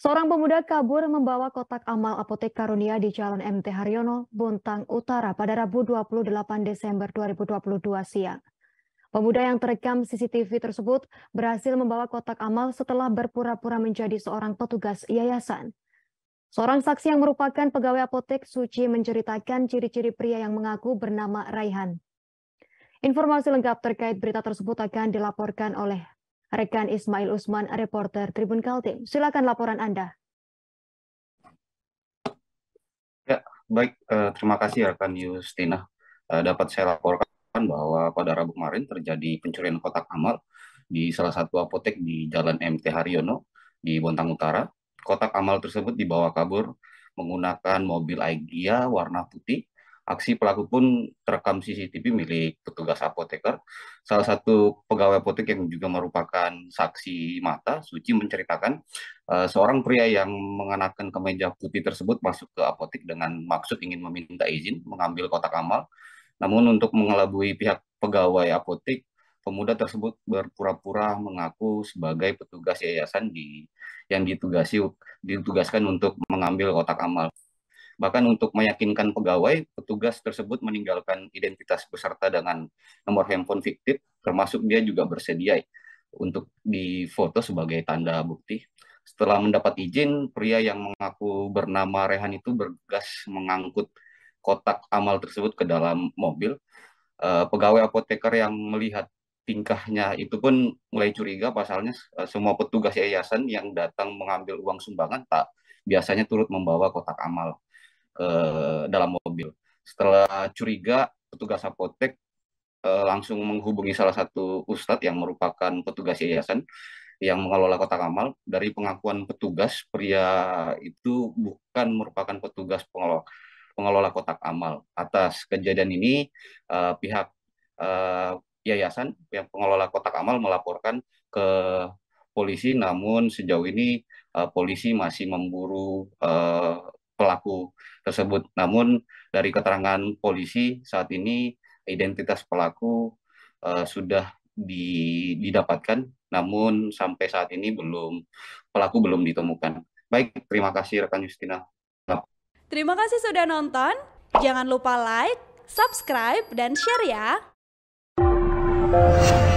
Seorang pemuda kabur membawa kotak amal apotek karunia di Jalan MT Haryono, Bontang Utara pada Rabu 28 Desember 2022 siang. Pemuda yang terekam CCTV tersebut berhasil membawa kotak amal setelah berpura-pura menjadi seorang petugas yayasan. Seorang saksi yang merupakan pegawai apotek Suci menceritakan ciri-ciri pria yang mengaku bernama Raihan. Informasi lengkap terkait berita tersebut akan dilaporkan oleh Rekan Ismail Usman, reporter Tribun Kaltim. Silakan laporan Anda. Ya, baik. Eh, terima kasih rekan Yustina. Eh, dapat saya laporkan bahwa pada Rabu kemarin terjadi pencurian kotak amal di salah satu apotek di Jalan MT Haryono di Bontang Utara. Kotak amal tersebut dibawa kabur menggunakan mobil Aigya warna putih Aksi pelaku pun terekam CCTV milik petugas apoteker. Salah satu pegawai apotek yang juga merupakan saksi mata, Suci menceritakan uh, seorang pria yang mengenakan kemeja putih tersebut masuk ke apotek dengan maksud ingin meminta izin mengambil kotak amal. Namun untuk mengelabui pihak pegawai apotek, pemuda tersebut berpura-pura mengaku sebagai petugas yayasan di yang ditugasi ditugaskan untuk mengambil kotak amal. Bahkan untuk meyakinkan pegawai, petugas tersebut meninggalkan identitas peserta dengan nomor handphone fiktif, termasuk dia juga bersedia untuk difoto sebagai tanda bukti. Setelah mendapat izin, pria yang mengaku bernama Rehan itu bergegas mengangkut kotak amal tersebut ke dalam mobil. Uh, pegawai apoteker yang melihat tingkahnya itu pun mulai curiga pasalnya eh, semua petugas yayasan yang datang mengambil uang sumbangan tak biasanya turut membawa kotak amal ke eh, dalam mobil. Setelah curiga, petugas apotek e, langsung menghubungi salah satu ustadz yang merupakan petugas yayasan yang mengelola kota Kamal. Dari pengakuan petugas, pria itu bukan merupakan petugas pengelola, pengelola kota Kamal. Atas kejadian ini, eh, pihak yayasan yang pengelola kotak amal melaporkan ke polisi, namun sejauh ini uh, polisi masih memburu uh, pelaku tersebut. Namun dari keterangan polisi saat ini identitas pelaku uh, sudah didapatkan, namun sampai saat ini belum pelaku belum ditemukan. Baik, terima kasih rekan Justina. Terima kasih sudah nonton. Jangan lupa like, subscribe, dan share ya.